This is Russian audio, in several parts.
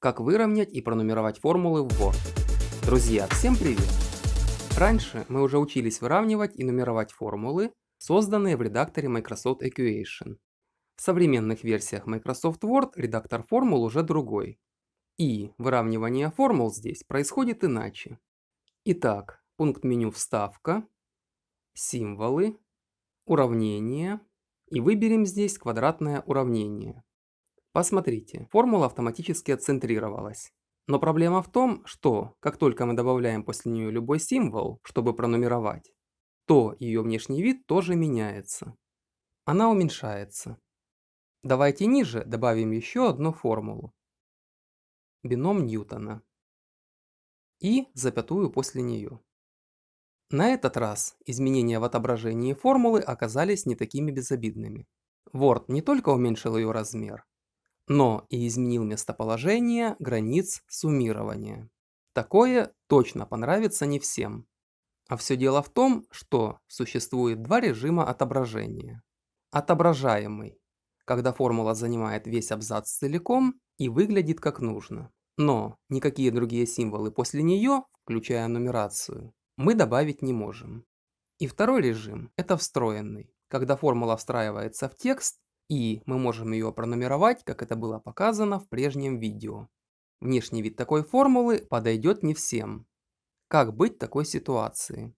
как выровнять и пронумеровать формулы в Word. Друзья, всем привет! Раньше мы уже учились выравнивать и нумеровать формулы, созданные в редакторе Microsoft Equation. В современных версиях Microsoft Word редактор формул уже другой. И выравнивание формул здесь происходит иначе. Итак, пункт меню «Вставка», «Символы», «Уравнение» и выберем здесь квадратное уравнение. Посмотрите, формула автоматически отцентрировалась. Но проблема в том, что, как только мы добавляем после нее любой символ, чтобы пронумеровать, то ее внешний вид тоже меняется. Она уменьшается. Давайте ниже добавим еще одну формулу. Бином Ньютона. И запятую после нее. На этот раз изменения в отображении формулы оказались не такими безобидными. Word не только уменьшил ее размер, но и изменил местоположение границ суммирования. Такое точно понравится не всем. А все дело в том, что существует два режима отображения. Отображаемый, когда формула занимает весь абзац целиком и выглядит как нужно. Но никакие другие символы после нее, включая нумерацию, мы добавить не можем. И второй режим – это встроенный, когда формула встраивается в текст и мы можем ее пронумеровать, как это было показано в прежнем видео. Внешний вид такой формулы подойдет не всем. Как быть в такой ситуации?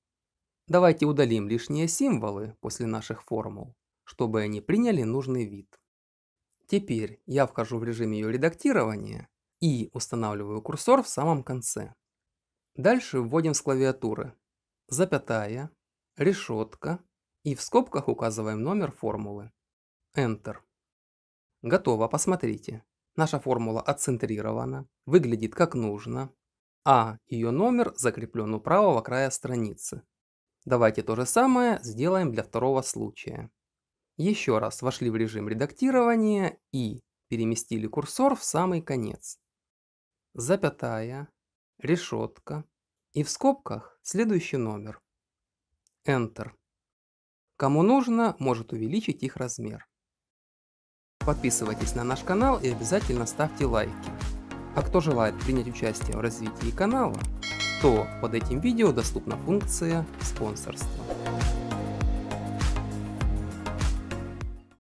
Давайте удалим лишние символы после наших формул, чтобы они приняли нужный вид. Теперь я вхожу в режим ее редактирования и устанавливаю курсор в самом конце. Дальше вводим с клавиатуры запятая, решетка и в скобках указываем номер формулы. Enter. Готово, посмотрите. Наша формула отцентрирована, выглядит как нужно, а ее номер закреплен у правого края страницы. Давайте то же самое сделаем для второго случая. Еще раз вошли в режим редактирования и переместили курсор в самый конец. Запятая, решетка и в скобках следующий номер. Enter. Кому нужно, может увеличить их размер. Подписывайтесь на наш канал и обязательно ставьте лайки. А кто желает принять участие в развитии канала, то под этим видео доступна функция спонсорства.